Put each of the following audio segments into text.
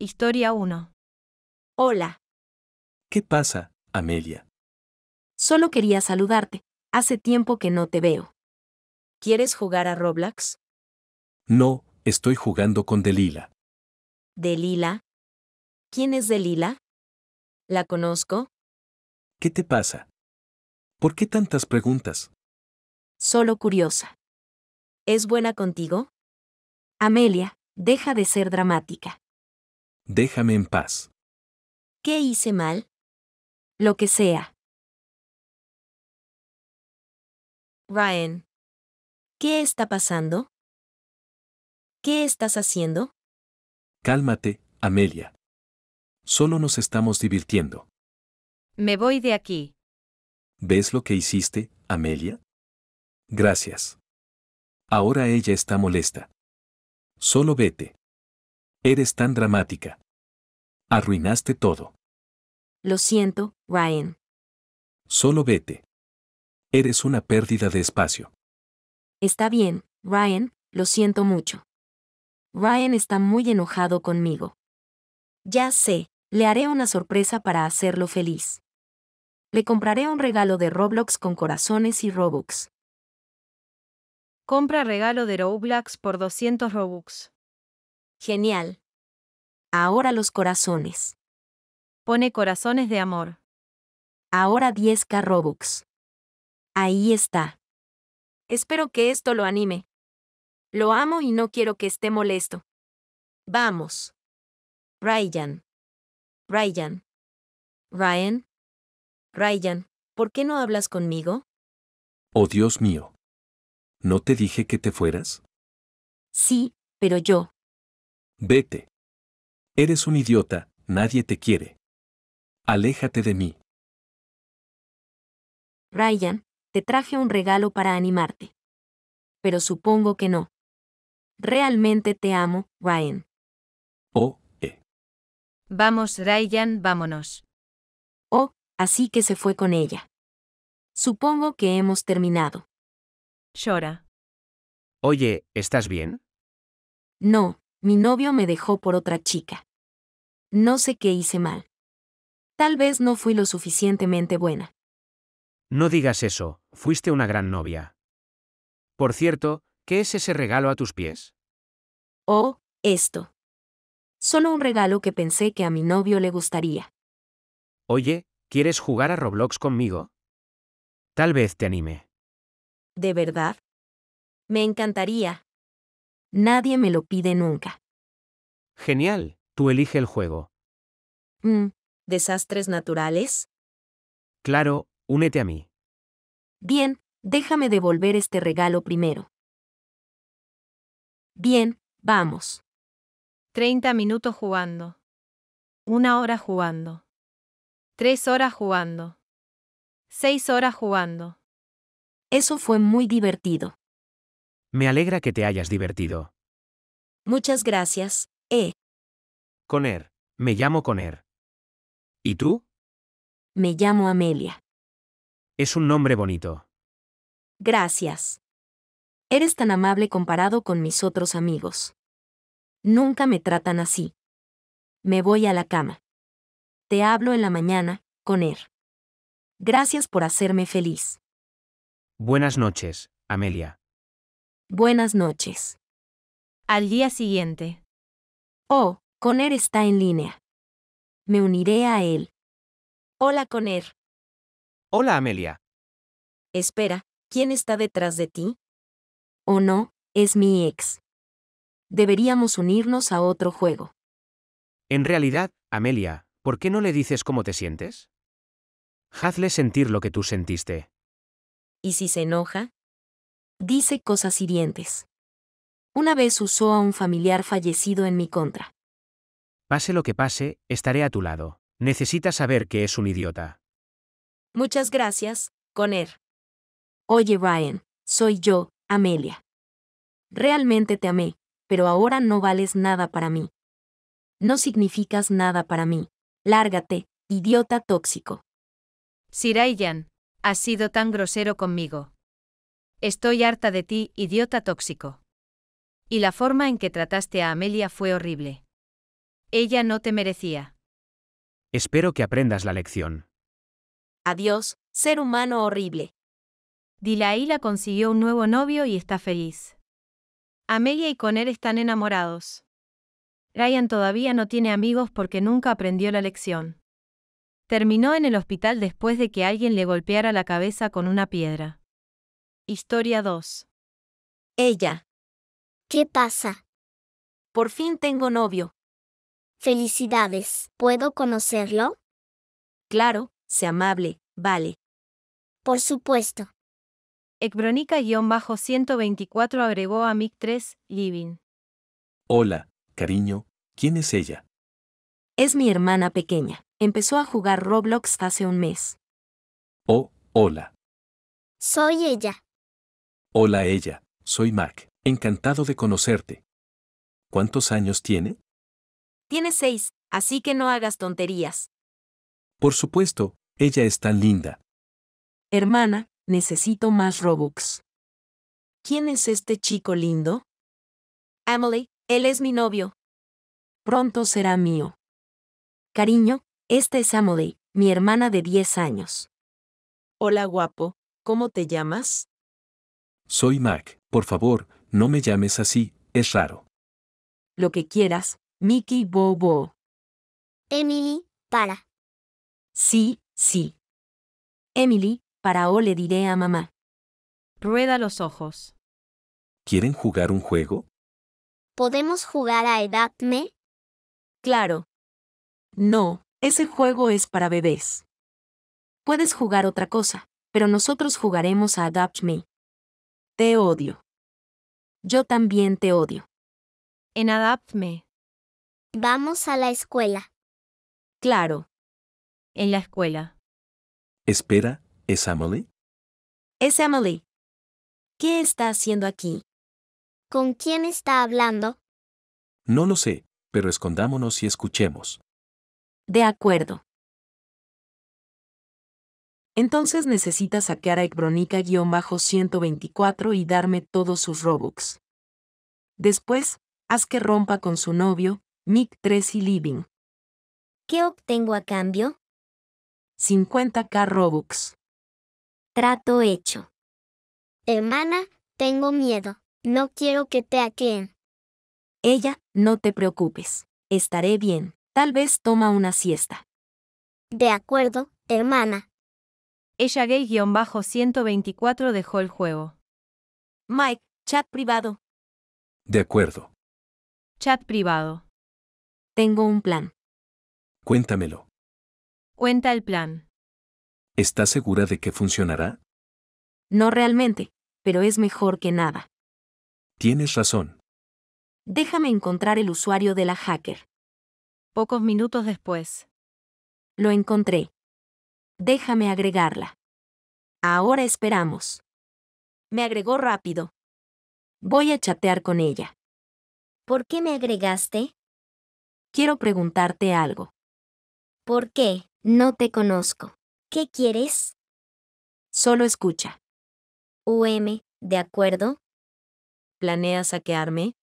Historia 1. Hola. ¿Qué pasa, Amelia? Solo quería saludarte. Hace tiempo que no te veo. ¿Quieres jugar a Roblox? No, estoy jugando con Delila. ¿Delila? ¿Quién es Delila? ¿La conozco? ¿Qué te pasa? ¿Por qué tantas preguntas? Solo curiosa. ¿Es buena contigo? Amelia, deja de ser dramática. Déjame en paz. ¿Qué hice mal? Lo que sea. Ryan. ¿Qué está pasando? ¿Qué estás haciendo? Cálmate, Amelia. Solo nos estamos divirtiendo. Me voy de aquí. ¿Ves lo que hiciste, Amelia? Gracias. Ahora ella está molesta. Solo vete. Eres tan dramática. Arruinaste todo. Lo siento, Ryan. Solo vete. Eres una pérdida de espacio. Está bien, Ryan, lo siento mucho. Ryan está muy enojado conmigo. Ya sé, le haré una sorpresa para hacerlo feliz. Le compraré un regalo de Roblox con corazones y Robux. Compra regalo de Roblox por 200 Robux. Genial. Ahora los corazones. Pone corazones de amor. Ahora 10k Robux. Ahí está. Espero que esto lo anime. Lo amo y no quiero que esté molesto. Vamos. Ryan. Ryan. Ryan. Ryan, ¿por qué no hablas conmigo? Oh Dios mío. ¿No te dije que te fueras? Sí, pero yo. Vete. Eres un idiota, nadie te quiere. Aléjate de mí. Ryan, te traje un regalo para animarte. Pero supongo que no. Realmente te amo, Ryan. Oh, eh. Vamos, Ryan, vámonos. Oh, así que se fue con ella. Supongo que hemos terminado. Shora. Oye, ¿estás bien? No, mi novio me dejó por otra chica. No sé qué hice mal. Tal vez no fui lo suficientemente buena. No digas eso, fuiste una gran novia. Por cierto, ¿qué es ese regalo a tus pies? Oh, esto. Solo un regalo que pensé que a mi novio le gustaría. Oye, ¿quieres jugar a Roblox conmigo? Tal vez te anime. ¿De verdad? Me encantaría, Nadie me lo pide nunca. Genial, tú elige el juego. Mm, ¿Desastres naturales? Claro, únete a mí. Bien, déjame devolver este regalo primero. Bien, vamos. 30 minutos jugando. Una hora jugando. Tres horas jugando. Seis horas jugando. Eso fue muy divertido. Me alegra que te hayas divertido. Muchas gracias, E. Eh. Coner, me llamo Coner. ¿Y tú? Me llamo Amelia. Es un nombre bonito. Gracias. Eres tan amable comparado con mis otros amigos. Nunca me tratan así. Me voy a la cama. Te hablo en la mañana, Coner. Gracias por hacerme feliz. Buenas noches, Amelia. Buenas noches. Al día siguiente. Oh, Conner está en línea. Me uniré a él. Hola, Conner. Hola, Amelia. Espera, ¿quién está detrás de ti? oh, no? Es mi ex. Deberíamos unirnos a otro juego. En realidad, Amelia, ¿por qué no le dices cómo te sientes? Hazle sentir lo que tú sentiste. ¿Y si se enoja? dice cosas hirientes. Una vez usó a un familiar fallecido en mi contra. Pase lo que pase, estaré a tu lado. Necesitas saber que es un idiota. Muchas gracias, Conner. Oye, Ryan, soy yo, Amelia. Realmente te amé, pero ahora no vales nada para mí. No significas nada para mí. Lárgate, idiota tóxico. Sirayan, has sido tan grosero conmigo. Estoy harta de ti, idiota tóxico. Y la forma en que trataste a Amelia fue horrible. Ella no te merecía. Espero que aprendas la lección. Adiós, ser humano horrible. Dilaila consiguió un nuevo novio y está feliz. Amelia y Con él están enamorados. Ryan todavía no tiene amigos porque nunca aprendió la lección. Terminó en el hospital después de que alguien le golpeara la cabeza con una piedra. Historia 2. Ella. ¿Qué pasa? Por fin tengo novio. Felicidades. ¿Puedo conocerlo? Claro, sé amable, vale. Por supuesto. Ekbronica-124 agregó a Mic 3, Living. Hola, cariño, ¿quién es ella? Es mi hermana pequeña. Empezó a jugar Roblox hace un mes. Oh, hola. Soy ella. Hola ella, soy Mac, encantado de conocerte. ¿Cuántos años tiene? Tiene seis, así que no hagas tonterías. Por supuesto, ella es tan linda. Hermana, necesito más Robux. ¿Quién es este chico lindo? Emily, él es mi novio. Pronto será mío. Cariño, esta es Emily, mi hermana de 10 años. Hola guapo, ¿cómo te llamas? Soy Mac, por favor, no me llames así, es raro. Lo que quieras, Mickey Bobo. Emily, para. Sí, sí. Emily, para o le diré a mamá. Rueda los ojos. ¿Quieren jugar un juego? ¿Podemos jugar a Adapt me? Claro. No, ese juego es para bebés. Puedes jugar otra cosa, pero nosotros jugaremos a Adapt Me. Te odio. Yo también te odio. En Adaptme. Vamos a la escuela. Claro. En la escuela. Espera, ¿es Emily? Es Emily. ¿Qué está haciendo aquí? ¿Con quién está hablando? No lo sé, pero escondámonos y escuchemos. De acuerdo entonces necesitas sacar a Ekbronica-124 y darme todos sus Robux. Después, haz que rompa con su novio, Mick 3 y Living. ¿Qué obtengo a cambio? 50k Robux. Trato hecho. Hermana, tengo miedo. No quiero que te aqueen. Ella, no te preocupes. Estaré bien. Tal vez toma una siesta. De acuerdo, hermana. Ella gay-124 dejó el juego. Mike, chat privado. De acuerdo. Chat privado. Tengo un plan. Cuéntamelo. Cuenta el plan. ¿Estás segura de que funcionará? No realmente, pero es mejor que nada. Tienes razón. Déjame encontrar el usuario de la hacker. Pocos minutos después. Lo encontré. Déjame agregarla. Ahora esperamos. Me agregó rápido. Voy a chatear con ella. ¿Por qué me agregaste? Quiero preguntarte algo. ¿Por qué? No te conozco. ¿Qué quieres? Solo escucha. UM, ¿de acuerdo? ¿Planeas saquearme?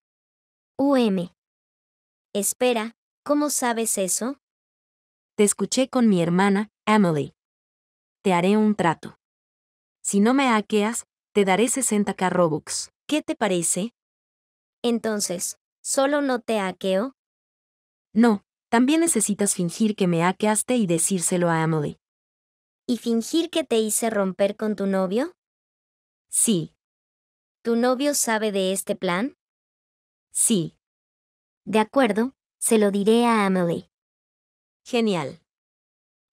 UM. Espera, ¿cómo sabes eso? Te escuché con mi hermana, Emily te haré un trato. Si no me hackeas, te daré 60k Robux. ¿Qué te parece? Entonces, ¿solo no te hackeo? No, también necesitas fingir que me hackeaste y decírselo a Emily. ¿Y fingir que te hice romper con tu novio? Sí. ¿Tu novio sabe de este plan? Sí. De acuerdo, se lo diré a Amelie. Genial.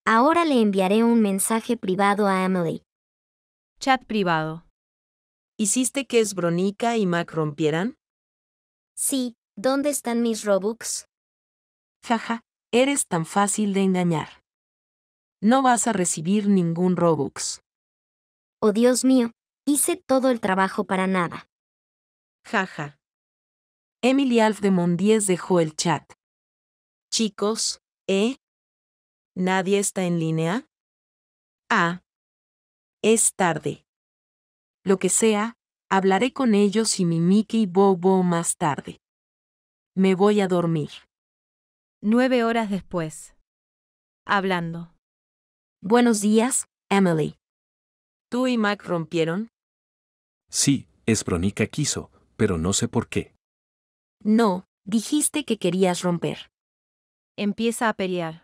Ahora le enviaré un mensaje privado a Emily. Chat privado. ¿Hiciste que Sbronica y Mac rompieran? Sí, ¿dónde están mis Robux? Jaja, eres tan fácil de engañar. No vas a recibir ningún Robux. Oh Dios mío, hice todo el trabajo para nada. Jaja. Emily Alf de dejó el chat. Chicos, ¿eh? ¿Nadie está en línea? Ah. Es tarde. Lo que sea, hablaré con ellos y mi Mickey Bobo más tarde. Me voy a dormir. Nueve horas después. Hablando. Buenos días, Emily. ¿Tú y Mac rompieron? Sí, Espronica quiso, pero no sé por qué. No, dijiste que querías romper. Empieza a pelear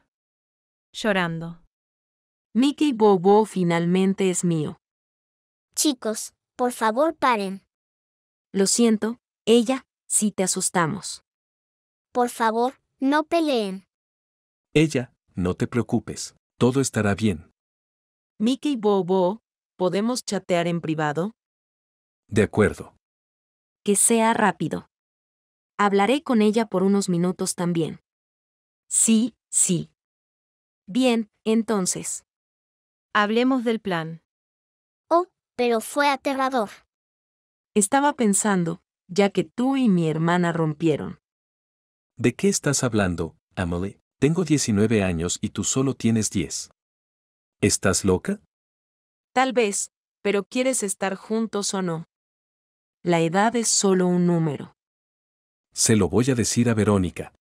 llorando. Mickey Bobo finalmente es mío. Chicos, por favor paren. Lo siento, ella, si te asustamos. Por favor, no peleen. Ella, no te preocupes, todo estará bien. Mickey Bobo, ¿podemos chatear en privado? De acuerdo. Que sea rápido. Hablaré con ella por unos minutos también. Sí, sí. Bien, entonces. Hablemos del plan. Oh, pero fue aterrador. Estaba pensando, ya que tú y mi hermana rompieron. ¿De qué estás hablando, Emily? Tengo 19 años y tú solo tienes 10. ¿Estás loca? Tal vez, pero quieres estar juntos o no. La edad es solo un número. Se lo voy a decir a Verónica.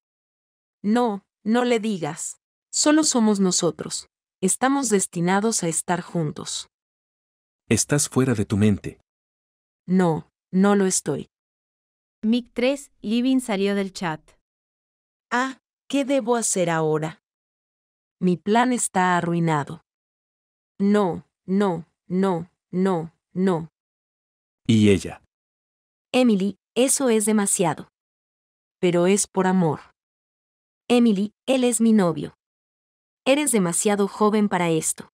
No, no le digas. Solo somos nosotros. Estamos destinados a estar juntos. Estás fuera de tu mente. No, no lo estoy. Mic 3, Living salió del chat. Ah, ¿qué debo hacer ahora? Mi plan está arruinado. No, no, no, no, no. ¿Y ella? Emily, eso es demasiado. Pero es por amor. Emily, él es mi novio. Eres demasiado joven para esto.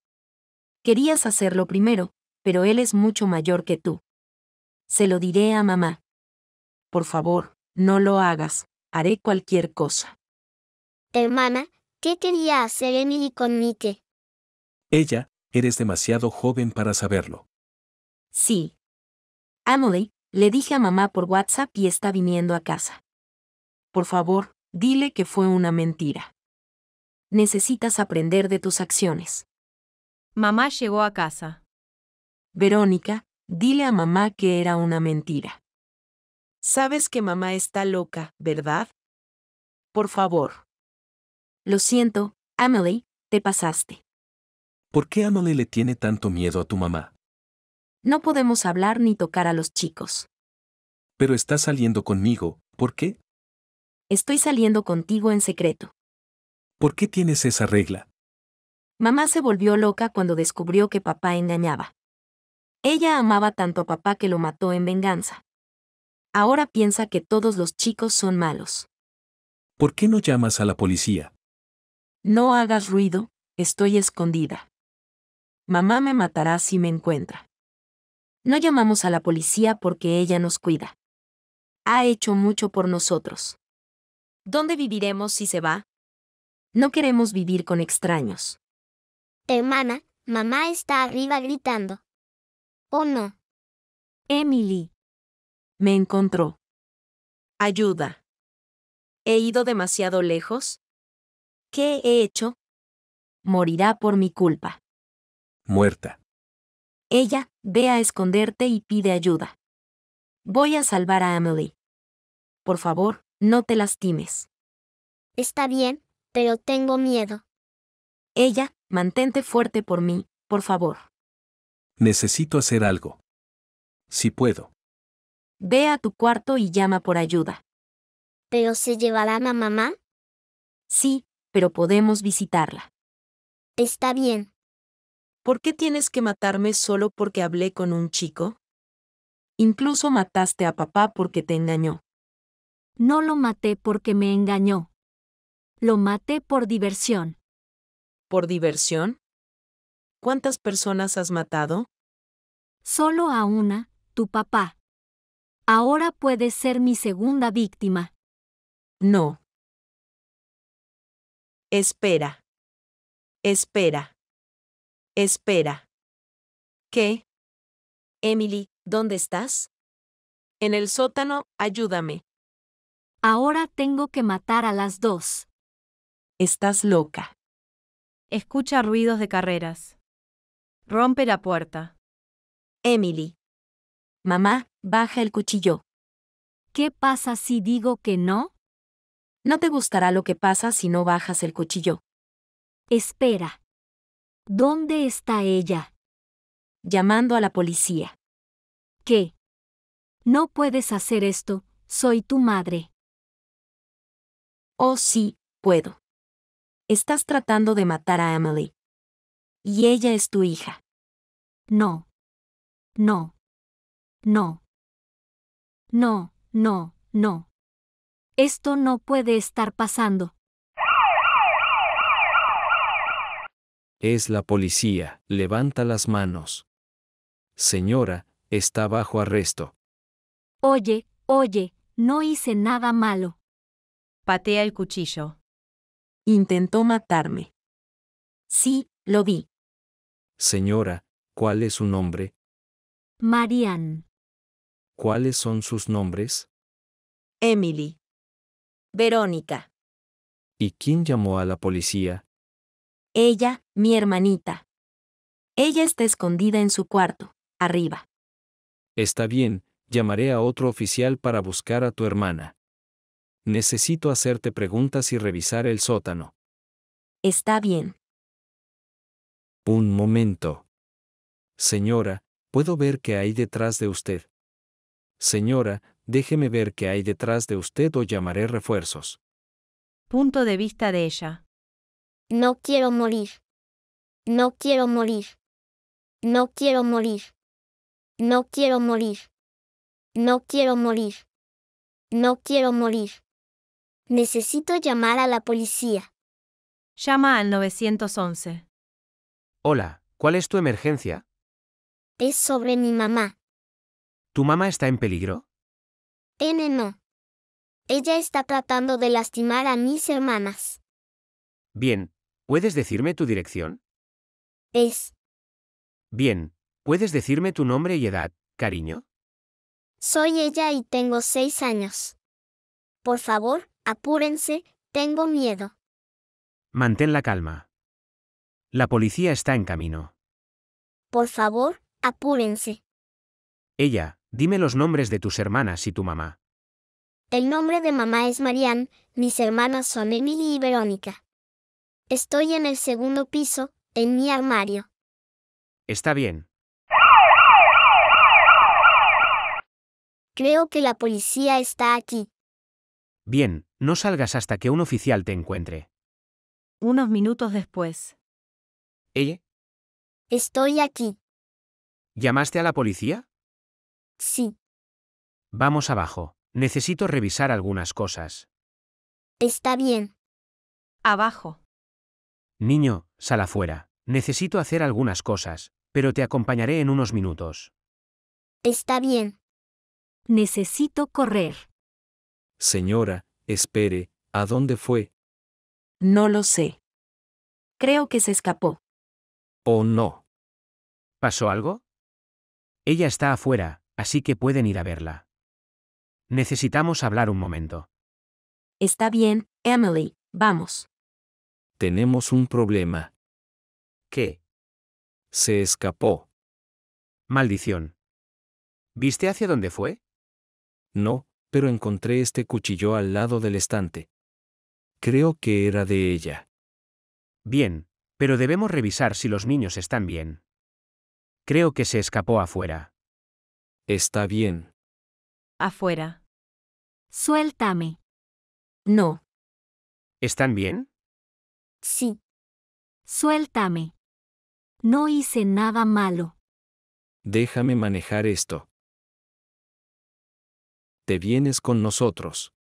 Querías hacerlo primero, pero él es mucho mayor que tú. Se lo diré a mamá. Por favor, no lo hagas, haré cualquier cosa. Hermana, ¿qué quería hacer Emily con Nike? Ella, eres demasiado joven para saberlo. Sí. Amelie, le dije a mamá por WhatsApp y está viniendo a casa. Por favor, dile que fue una mentira necesitas aprender de tus acciones. Mamá llegó a casa. Verónica, dile a mamá que era una mentira. Sabes que mamá está loca, ¿verdad? Por favor. Lo siento, Amelie, te pasaste. ¿Por qué Amelie le tiene tanto miedo a tu mamá? No podemos hablar ni tocar a los chicos. Pero estás saliendo conmigo, ¿por qué? Estoy saliendo contigo en secreto. ¿Por qué tienes esa regla? Mamá se volvió loca cuando descubrió que papá engañaba. Ella amaba tanto a papá que lo mató en venganza. Ahora piensa que todos los chicos son malos. ¿Por qué no llamas a la policía? No hagas ruido, estoy escondida. Mamá me matará si me encuentra. No llamamos a la policía porque ella nos cuida. Ha hecho mucho por nosotros. ¿Dónde viviremos si se va? No queremos vivir con extraños. Hermana, mamá está arriba gritando. ¿O no? Emily. Me encontró. Ayuda. ¿He ido demasiado lejos? ¿Qué he hecho? Morirá por mi culpa. Muerta. Ella, ve a esconderte y pide ayuda. Voy a salvar a Emily. Por favor, no te lastimes. Está bien, pero tengo miedo. Ella, mantente fuerte por mí, por favor. Necesito hacer algo. Si puedo. Ve a tu cuarto y llama por ayuda. ¿Pero se llevarán a mamá? Sí, pero podemos visitarla. Está bien. ¿Por qué tienes que matarme solo porque hablé con un chico? Incluso mataste a papá porque te engañó. No lo maté porque me engañó. Lo maté por diversión. ¿Por diversión? ¿Cuántas personas has matado? Solo a una, tu papá. Ahora puedes ser mi segunda víctima. No. Espera. Espera. Espera. ¿Qué? Emily, ¿dónde estás? En el sótano, ayúdame. Ahora tengo que matar a las dos. Estás loca. Escucha ruidos de carreras. Rompe la puerta. Emily. Mamá, baja el cuchillo. ¿Qué pasa si digo que no? No te gustará lo que pasa si no bajas el cuchillo. Espera. ¿Dónde está ella? Llamando a la policía. ¿Qué? No puedes hacer esto, soy tu madre. Oh, sí, puedo. Estás tratando de matar a Emily. Y ella es tu hija. No. No. No. No, no, no. Esto no puede estar pasando. Es la policía. Levanta las manos. Señora, está bajo arresto. Oye, oye, no hice nada malo. Patea el cuchillo. Intentó matarme. Sí, lo vi. Señora, ¿cuál es su nombre? Marian. ¿Cuáles son sus nombres? Emily. Verónica. ¿Y quién llamó a la policía? Ella, mi hermanita. Ella está escondida en su cuarto, arriba. Está bien, llamaré a otro oficial para buscar a tu hermana. Necesito hacerte preguntas y revisar el sótano. Está bien. Un momento. Señora, puedo ver qué hay detrás de usted. Señora, déjeme ver qué hay detrás de usted o llamaré refuerzos. Punto de vista de ella. No quiero morir. No quiero morir. No quiero morir. No quiero morir. No quiero morir. No quiero morir. Necesito llamar a la policía. Llama al 911. Hola, ¿cuál es tu emergencia? Es sobre mi mamá. ¿Tu mamá está en peligro? N no. Ella está tratando de lastimar a mis hermanas. Bien, ¿puedes decirme tu dirección? Es. Bien, ¿puedes decirme tu nombre y edad, cariño? Soy ella y tengo seis años. Por favor, Apúrense, tengo miedo. Mantén la calma. La policía está en camino. Por favor, apúrense. Ella, dime los nombres de tus hermanas y tu mamá. El nombre de mamá es Marianne, mis hermanas son Emily y Verónica. Estoy en el segundo piso, en mi armario. Está bien. Creo que la policía está aquí. Bien, no salgas hasta que un oficial te encuentre. Unos minutos después. ¿Ella? Estoy aquí. ¿Llamaste a la policía? Sí. Vamos abajo. Necesito revisar algunas cosas. Está bien. Abajo. Niño, sal afuera. Necesito hacer algunas cosas, pero te acompañaré en unos minutos. Está bien. Necesito correr. Señora, Espere, ¿a dónde fue? No lo sé. Creo que se escapó. ¿O no? ¿Pasó algo? Ella está afuera, así que pueden ir a verla. Necesitamos hablar un momento. Está bien, Emily, vamos. Tenemos un problema. ¿Qué? Se escapó. Maldición. ¿Viste hacia dónde fue? No, pero encontré este cuchillo al lado del estante. Creo que era de ella. Bien, pero debemos revisar si los niños están bien. Creo que se escapó afuera. Está bien. Afuera. Suéltame. No. ¿Están bien? Sí. Suéltame. No hice nada malo. Déjame manejar esto. ¿Te vienes con nosotros?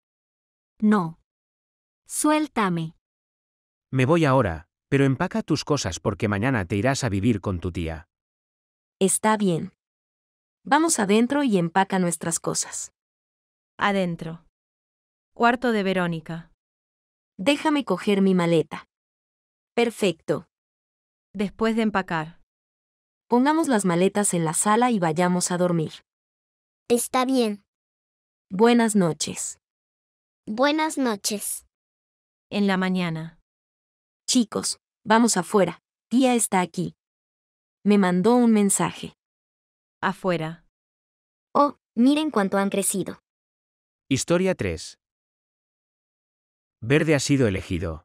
No. Suéltame. Me voy ahora, pero empaca tus cosas porque mañana te irás a vivir con tu tía. Está bien. Vamos adentro y empaca nuestras cosas. Adentro. Cuarto de Verónica. Déjame coger mi maleta. Perfecto. Después de empacar. Pongamos las maletas en la sala y vayamos a dormir. Está bien. Buenas noches. Buenas noches. En la mañana. Chicos, vamos afuera. Tía está aquí. Me mandó un mensaje. Afuera. Oh, miren cuánto han crecido. Historia 3. Verde ha sido elegido.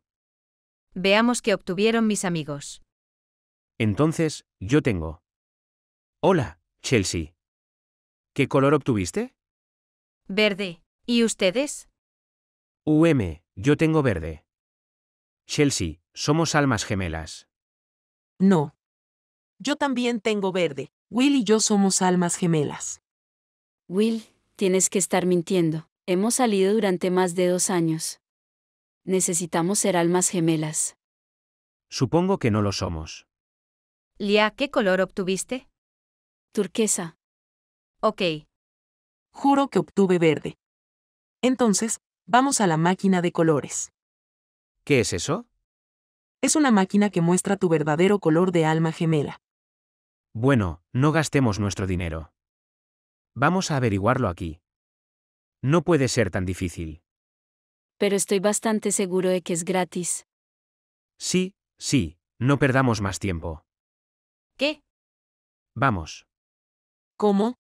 Veamos qué obtuvieron mis amigos. Entonces, yo tengo. Hola, Chelsea. ¿Qué color obtuviste? Verde. ¿Y ustedes? UM, yo tengo verde. Chelsea, somos almas gemelas. No. Yo también tengo verde. Will y yo somos almas gemelas. Will, tienes que estar mintiendo. Hemos salido durante más de dos años. Necesitamos ser almas gemelas. Supongo que no lo somos. Lia, ¿qué color obtuviste? Turquesa. Ok, Juro que obtuve verde. Entonces, vamos a la máquina de colores. ¿Qué es eso? Es una máquina que muestra tu verdadero color de alma gemela. Bueno, no gastemos nuestro dinero. Vamos a averiguarlo aquí. No puede ser tan difícil. Pero estoy bastante seguro de que es gratis. Sí, sí, no perdamos más tiempo. ¿Qué? Vamos. ¿Cómo?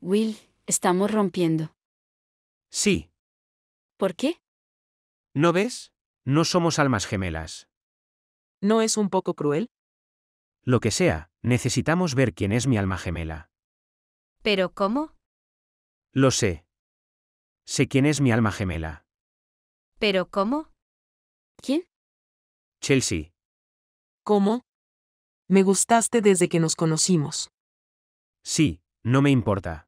Will, Estamos rompiendo. Sí. ¿Por qué? ¿No ves? No somos almas gemelas. ¿No es un poco cruel? Lo que sea, necesitamos ver quién es mi alma gemela. ¿Pero cómo? Lo sé. Sé quién es mi alma gemela. ¿Pero cómo? ¿Quién? Chelsea. ¿Cómo? Me gustaste desde que nos conocimos. Sí, no me importa.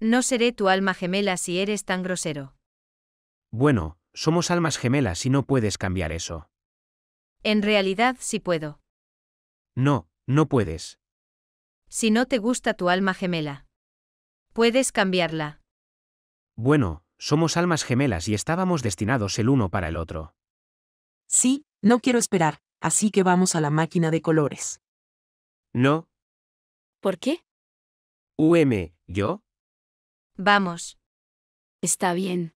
No seré tu alma gemela si eres tan grosero. Bueno, somos almas gemelas y no puedes cambiar eso. En realidad sí puedo. No, no puedes. Si no te gusta tu alma gemela. Puedes cambiarla. Bueno, somos almas gemelas y estábamos destinados el uno para el otro. Sí, no quiero esperar, así que vamos a la máquina de colores. No. ¿Por qué? UM, ¿yo? Vamos. Está bien.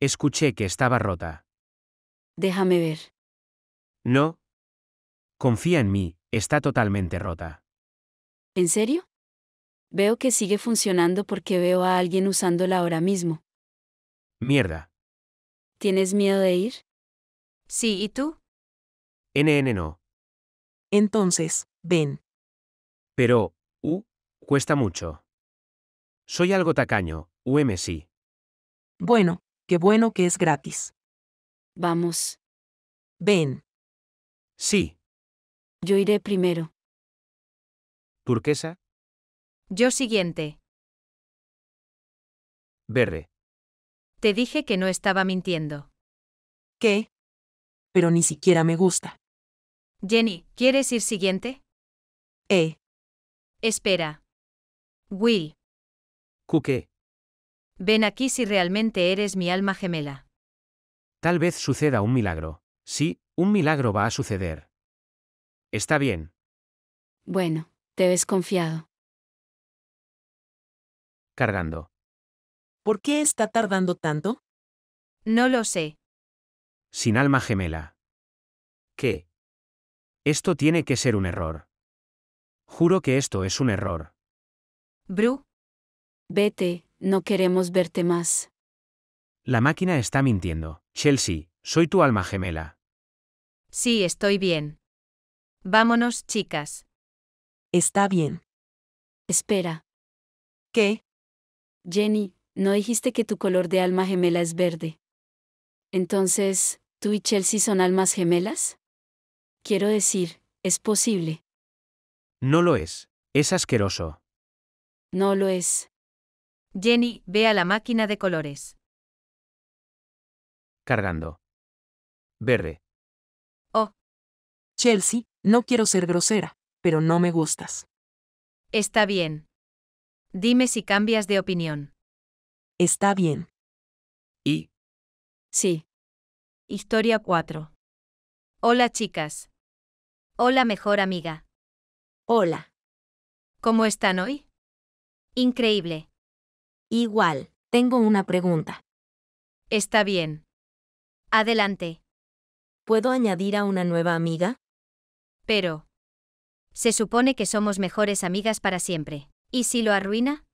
Escuché que estaba rota. Déjame ver. No. Confía en mí, está totalmente rota. ¿En serio? Veo que sigue funcionando porque veo a alguien usándola ahora mismo. Mierda. ¿Tienes miedo de ir? Sí, ¿y tú? NN no. Entonces, ven. Pero, U, uh, cuesta mucho. Soy algo tacaño, UMC. Bueno, qué bueno que es gratis. Vamos. Ven. Sí. Yo iré primero. Turquesa. Yo siguiente. Berre. Te dije que no estaba mintiendo. ¿Qué? Pero ni siquiera me gusta. Jenny, ¿quieres ir siguiente? Eh. Espera. Will. Cuque. Ven aquí si realmente eres mi alma gemela. Tal vez suceda un milagro. Sí, un milagro va a suceder. Está bien. Bueno, te ves confiado. Cargando. ¿Por qué está tardando tanto? No lo sé. Sin alma gemela. ¿Qué? Esto tiene que ser un error. Juro que esto es un error. Bru, Vete, no queremos verte más. La máquina está mintiendo. Chelsea, soy tu alma gemela. Sí, estoy bien. Vámonos, chicas. Está bien. Espera. ¿Qué? Jenny, no dijiste que tu color de alma gemela es verde. Entonces, ¿tú y Chelsea son almas gemelas? Quiero decir, es posible. No lo es, es asqueroso. No lo es. Jenny ve a la máquina de colores. Cargando. Verde. Oh. Chelsea, no quiero ser grosera, pero no me gustas. Está bien. Dime si cambias de opinión. Está bien. ¿Y? Sí. Historia 4. Hola chicas. Hola mejor amiga. Hola. ¿Cómo están hoy? Increíble. Igual, tengo una pregunta. Está bien. Adelante. ¿Puedo añadir a una nueva amiga? Pero... Se supone que somos mejores amigas para siempre. ¿Y si lo arruina?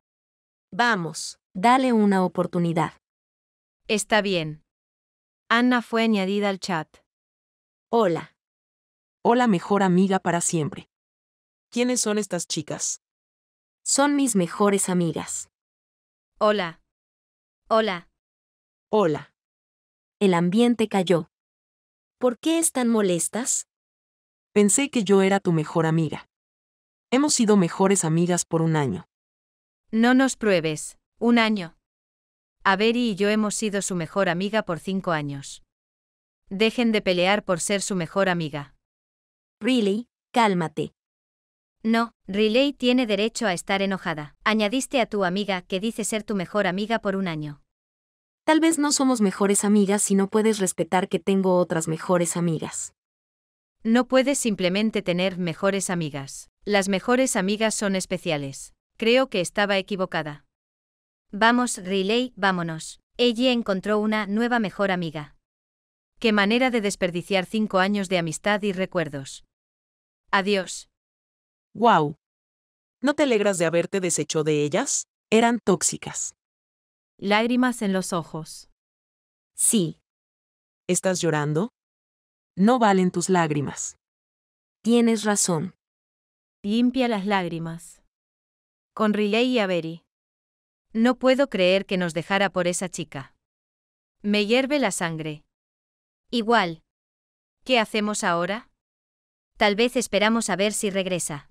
Vamos, dale una oportunidad. Está bien. Anna fue añadida al chat. Hola. Hola mejor amiga para siempre. ¿Quiénes son estas chicas? Son mis mejores amigas. Hola. Hola. Hola. El ambiente cayó. ¿Por qué están molestas? Pensé que yo era tu mejor amiga. Hemos sido mejores amigas por un año. No nos pruebes. Un año. Avery y yo hemos sido su mejor amiga por cinco años. Dejen de pelear por ser su mejor amiga. Really, cálmate. No, Riley tiene derecho a estar enojada. Añadiste a tu amiga que dice ser tu mejor amiga por un año. Tal vez no somos mejores amigas si no puedes respetar que tengo otras mejores amigas. No puedes simplemente tener mejores amigas. Las mejores amigas son especiales. Creo que estaba equivocada. Vamos, Riley, vámonos. Ella encontró una nueva mejor amiga. Qué manera de desperdiciar cinco años de amistad y recuerdos. Adiós. ¡Guau! ¿No te alegras de haberte deshecho de ellas? Eran tóxicas. Lágrimas en los ojos. Sí. ¿Estás llorando? No valen tus lágrimas. Tienes razón. Limpia las lágrimas. Con Riley y Avery. No puedo creer que nos dejara por esa chica. Me hierve la sangre. Igual. ¿Qué hacemos ahora? Tal vez esperamos a ver si regresa.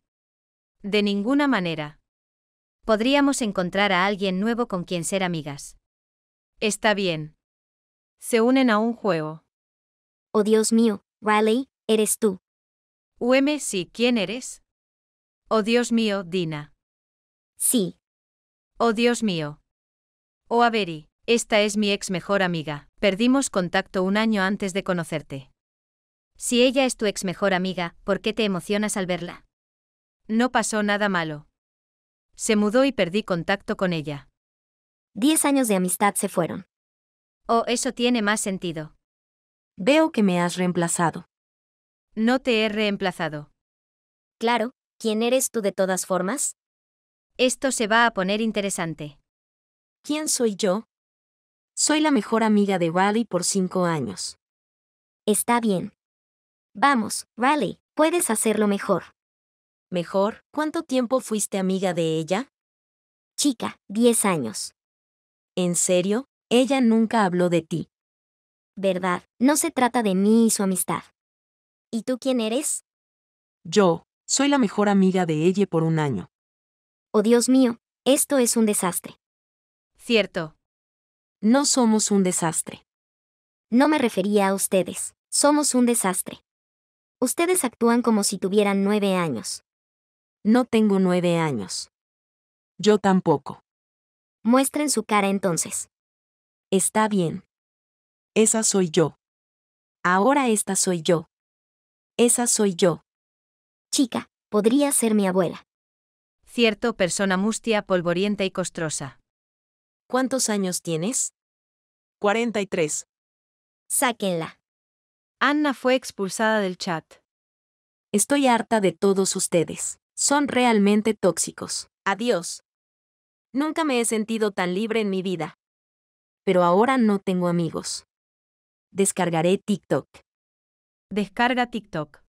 De ninguna manera. Podríamos encontrar a alguien nuevo con quien ser amigas. Está bien. Se unen a un juego. Oh Dios mío, Riley, eres tú. UM, sí, ¿quién eres? Oh Dios mío, Dina. Sí. Oh Dios mío. Oh Avery, esta es mi ex mejor amiga. Perdimos contacto un año antes de conocerte. Si ella es tu ex mejor amiga, ¿por qué te emocionas al verla? No pasó nada malo. Se mudó y perdí contacto con ella. Diez años de amistad se fueron. Oh, eso tiene más sentido. Veo que me has reemplazado. No te he reemplazado. Claro, ¿quién eres tú de todas formas? Esto se va a poner interesante. ¿Quién soy yo? Soy la mejor amiga de Riley por cinco años. Está bien. Vamos, Riley, puedes hacerlo mejor. Mejor, ¿cuánto tiempo fuiste amiga de ella? Chica, 10 años. ¿En serio? Ella nunca habló de ti. Verdad, no se trata de mí y su amistad. ¿Y tú quién eres? Yo, soy la mejor amiga de ella por un año. Oh Dios mío, esto es un desastre. Cierto. No somos un desastre. No me refería a ustedes, somos un desastre. Ustedes actúan como si tuvieran nueve años. No tengo nueve años. Yo tampoco. Muestren su cara entonces. Está bien. Esa soy yo. Ahora esta soy yo. Esa soy yo. Chica, podría ser mi abuela. Cierto persona mustia, polvorienta y costrosa. ¿Cuántos años tienes? 43. Sáquenla. Anna fue expulsada del chat. Estoy harta de todos ustedes. Son realmente tóxicos. Adiós. Nunca me he sentido tan libre en mi vida. Pero ahora no tengo amigos. Descargaré TikTok. Descarga TikTok.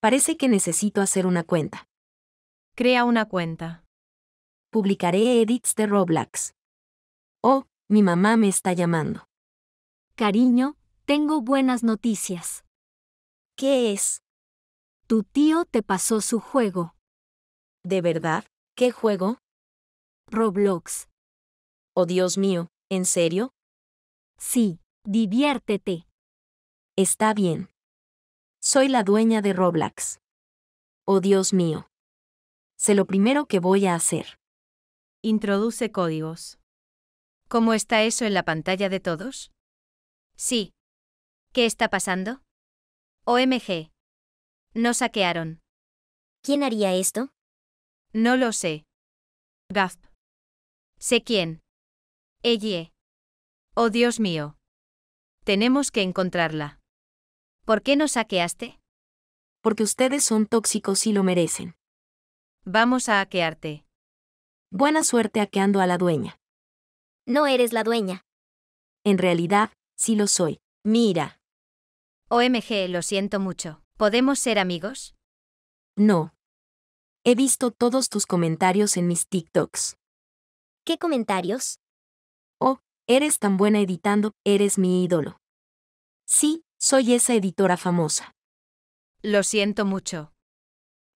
Parece que necesito hacer una cuenta. Crea una cuenta. Publicaré edits de Roblox. Oh, mi mamá me está llamando. Cariño, tengo buenas noticias. ¿Qué es? Tu tío te pasó su juego. ¿De verdad? ¿Qué juego? Roblox. Oh Dios mío, ¿en serio? Sí, diviértete. Está bien. Soy la dueña de Roblox. Oh Dios mío. Sé lo primero que voy a hacer. Introduce códigos. ¿Cómo está eso en la pantalla de todos? Sí. ¿Qué está pasando? OMG. No saquearon. ¿Quién haría esto? No lo sé. Gaf. Sé quién. Ellie. Oh Dios mío. Tenemos que encontrarla. ¿Por qué nos saqueaste? Porque ustedes son tóxicos y lo merecen. Vamos a hackearte. Buena suerte hackeando a la dueña. No eres la dueña. En realidad, sí lo soy. Mira. OMG, lo siento mucho. ¿Podemos ser amigos? No. He visto todos tus comentarios en mis TikToks. ¿Qué comentarios? Oh, eres tan buena editando, eres mi ídolo. Sí, soy esa editora famosa. Lo siento mucho.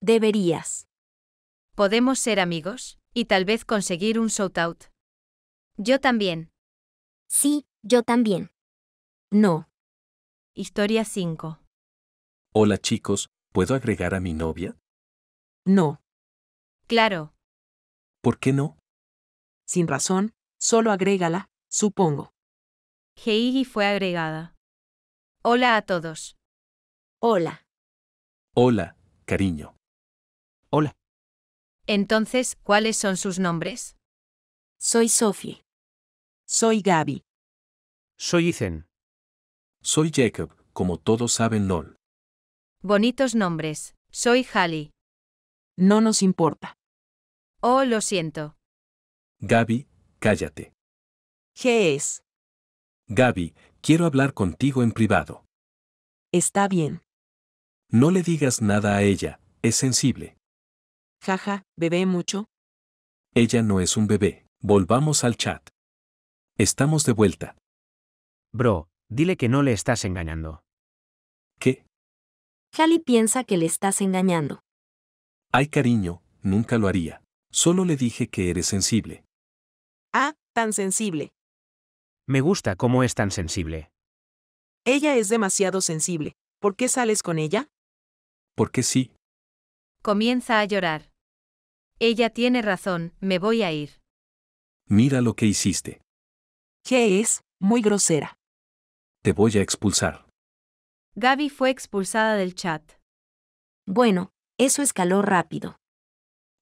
Deberías. Podemos ser amigos y tal vez conseguir un shoutout. Yo también. Sí, yo también. No. Historia 5. Hola chicos, ¿puedo agregar a mi novia? No. Claro. ¿Por qué no? Sin razón, solo agrégala, supongo. Heigi fue agregada. Hola a todos. Hola. Hola, cariño. Hola. Entonces, ¿cuáles son sus nombres? Soy Sophie. Soy Gaby. Soy Ethan. Soy Jacob, como todos saben LOL. Bonitos nombres. Soy Halley. No nos importa. Oh, lo siento. Gaby, cállate. ¿Qué es? Gaby, quiero hablar contigo en privado. Está bien. No le digas nada a ella, es sensible. Jaja, ¿bebé mucho? Ella no es un bebé. Volvamos al chat. Estamos de vuelta. Bro, dile que no le estás engañando. ¿Qué? Jali piensa que le estás engañando. Ay, cariño, nunca lo haría. Solo le dije que eres sensible. Ah, tan sensible. Me gusta cómo es tan sensible. Ella es demasiado sensible. ¿Por qué sales con ella? Porque sí. Comienza a llorar. Ella tiene razón, me voy a ir. Mira lo que hiciste. ¿Qué es? Muy grosera. Te voy a expulsar. Gaby fue expulsada del chat. Bueno, eso escaló rápido.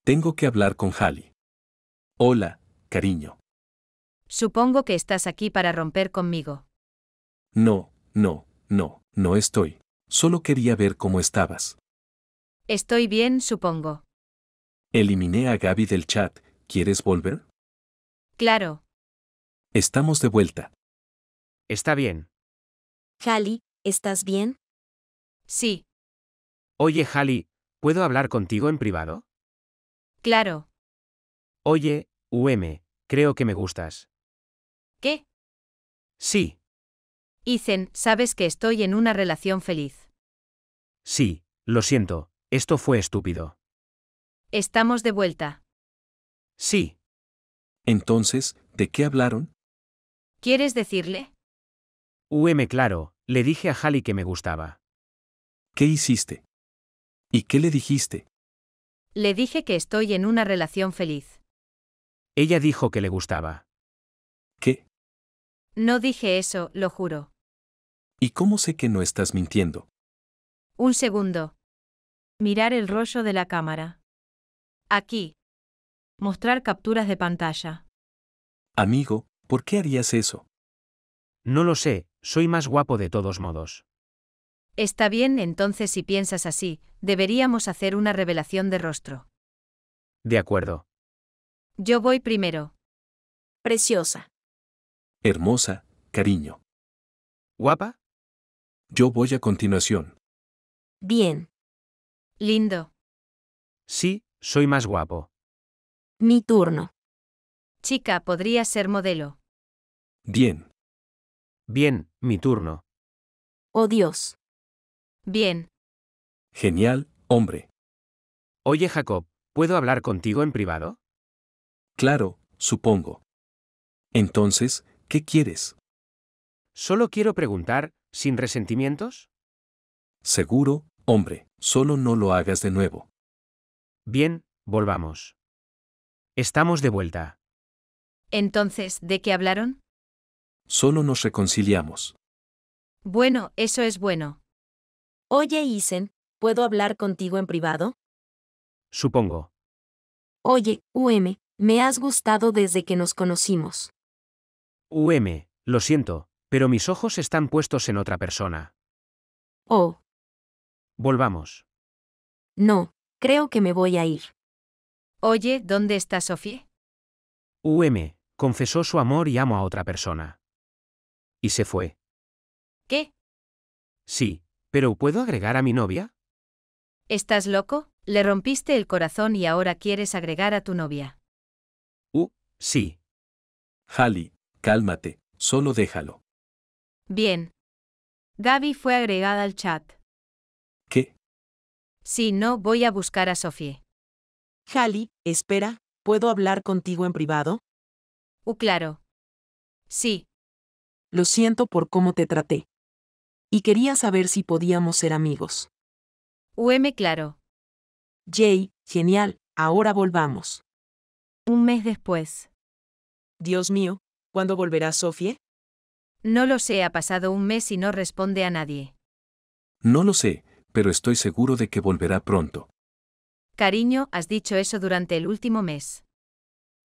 Tengo que hablar con Halley. Hola, cariño. Supongo que estás aquí para romper conmigo. No, no, no, no estoy. Solo quería ver cómo estabas. Estoy bien, supongo. Eliminé a Gaby del chat. ¿Quieres volver? Claro. Estamos de vuelta. Está bien. Halley, ¿Estás bien? Sí. Oye, Halley, ¿puedo hablar contigo en privado? Claro. Oye, UM, creo que me gustas. ¿Qué? Sí. Ethan, sabes que estoy en una relación feliz. Sí, lo siento, esto fue estúpido. Estamos de vuelta. Sí. Entonces, ¿de qué hablaron? ¿Quieres decirle? UM, claro, le dije a Halley que me gustaba. ¿Qué hiciste? ¿Y qué le dijiste? Le dije que estoy en una relación feliz. Ella dijo que le gustaba. ¿Qué? No dije eso, lo juro. ¿Y cómo sé que no estás mintiendo? Un segundo. Mirar el rollo de la cámara. Aquí. Mostrar capturas de pantalla. Amigo, ¿por qué harías eso? No lo sé, soy más guapo de todos modos. Está bien, entonces si piensas así, deberíamos hacer una revelación de rostro. De acuerdo. Yo voy primero. Preciosa. Hermosa, cariño. ¿Guapa? Yo voy a continuación. Bien. Lindo. Sí, soy más guapo. Mi turno. Chica, podría ser modelo. Bien. Bien, mi turno. Oh Dios. Bien. Genial, hombre. Oye Jacob, ¿puedo hablar contigo en privado? Claro, supongo. Entonces, ¿qué quieres? Solo quiero preguntar, ¿sin resentimientos? Seguro, hombre, solo no lo hagas de nuevo. Bien, volvamos. Estamos de vuelta. Entonces, ¿de qué hablaron? Solo nos reconciliamos. Bueno, eso es bueno. Oye, Isen, ¿puedo hablar contigo en privado? Supongo. Oye, UM, me has gustado desde que nos conocimos. UM, lo siento, pero mis ojos están puestos en otra persona. Oh. Volvamos. No, creo que me voy a ir. Oye, ¿dónde está Sofía? UM, confesó su amor y amo a otra persona. Y se fue. ¿Qué? Sí, pero ¿puedo agregar a mi novia? ¿Estás loco? Le rompiste el corazón y ahora quieres agregar a tu novia. Uh, sí. Halley, cálmate, solo déjalo. Bien. Gaby fue agregada al chat. ¿Qué? Si no, voy a buscar a Sofie. Halley, espera, ¿puedo hablar contigo en privado? Uh, claro. Sí, lo siento por cómo te traté. Y quería saber si podíamos ser amigos. UM claro. Jay, genial, ahora volvamos. Un mes después. Dios mío, ¿cuándo volverá Sofie? No lo sé, ha pasado un mes y no responde a nadie. No lo sé, pero estoy seguro de que volverá pronto. Cariño, has dicho eso durante el último mes.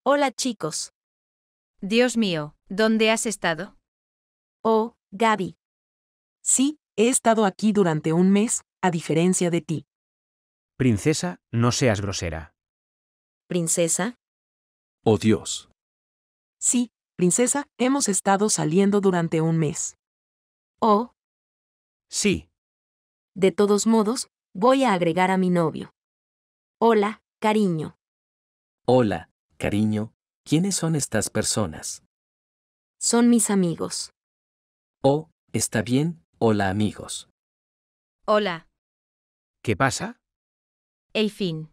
Hola chicos. Dios mío, ¿dónde has estado? Oh, Gaby. Sí, he estado aquí durante un mes, a diferencia de ti. Princesa, no seas grosera. Princesa. Oh Dios. Sí, princesa, hemos estado saliendo durante un mes. Oh. Sí. De todos modos, voy a agregar a mi novio. Hola, cariño. Hola, cariño, ¿quiénes son estas personas? Son mis amigos. Oh, está bien, hola amigos. Hola. ¿Qué pasa? El fin.